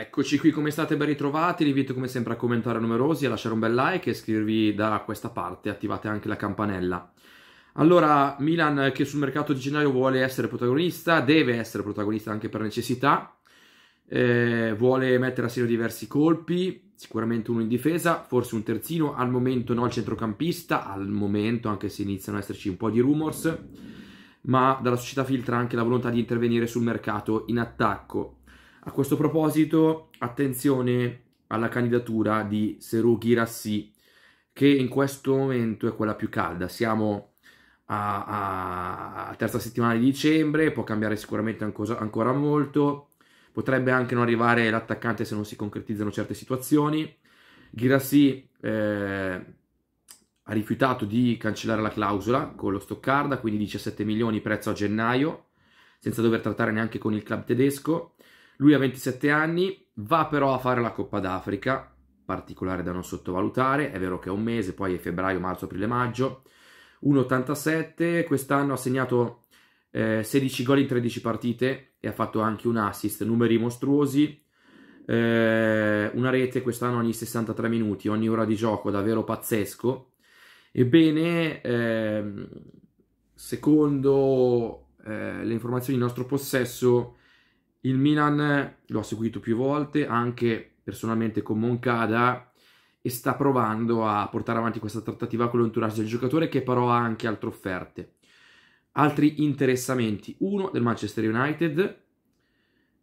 Eccoci qui, come state? Ben ritrovati, vi invito come sempre a commentare numerosi, a lasciare un bel like e iscrivervi da questa parte, attivate anche la campanella. Allora, Milan che sul mercato di gennaio vuole essere protagonista, deve essere protagonista anche per necessità, eh, vuole mettere a segno diversi colpi, sicuramente uno in difesa, forse un terzino, al momento no al centrocampista, al momento anche se iniziano ad esserci un po' di rumors, ma dalla società filtra anche la volontà di intervenire sul mercato in attacco a questo proposito, attenzione alla candidatura di Seru Rassi, che in questo momento è quella più calda. Siamo a, a terza settimana di dicembre, può cambiare sicuramente ancora, ancora molto. Potrebbe anche non arrivare l'attaccante se non si concretizzano certe situazioni. Girassi eh, ha rifiutato di cancellare la clausola con lo Stoccarda, quindi 17 milioni prezzo a gennaio, senza dover trattare neanche con il club tedesco. Lui ha 27 anni, va però a fare la Coppa d'Africa, particolare da non sottovalutare, è vero che è un mese, poi è febbraio, marzo, aprile, maggio. 1,87, quest'anno ha segnato eh, 16 gol in 13 partite e ha fatto anche un assist, numeri mostruosi, eh, una rete quest'anno ogni 63 minuti, ogni ora di gioco, davvero pazzesco. Ebbene, ehm, eh, secondo le informazioni in nostro possesso, il Milan l'ho seguito più volte, anche personalmente con Moncada, e sta provando a portare avanti questa trattativa con l'entourage del giocatore che però ha anche altre offerte. Altri interessamenti, uno del Manchester United,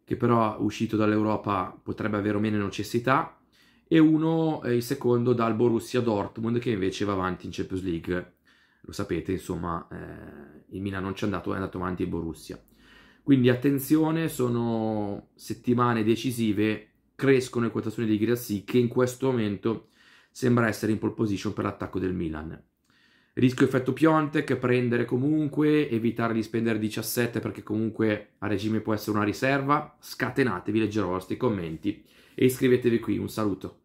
che però uscito dall'Europa potrebbe avere meno necessità, e uno, eh, il secondo, dal Borussia Dortmund che invece va avanti in Champions League. Lo sapete, insomma, eh, il Milan non c'è andato, è andato avanti in Borussia. Quindi attenzione, sono settimane decisive, crescono le quotazioni di grassi che in questo momento sembra essere in pole position per l'attacco del Milan. Rischio effetto Piontek, prendere comunque, evitare di spendere 17 perché comunque a regime può essere una riserva. Scatenatevi, leggerò i vostri commenti e iscrivetevi qui. Un saluto.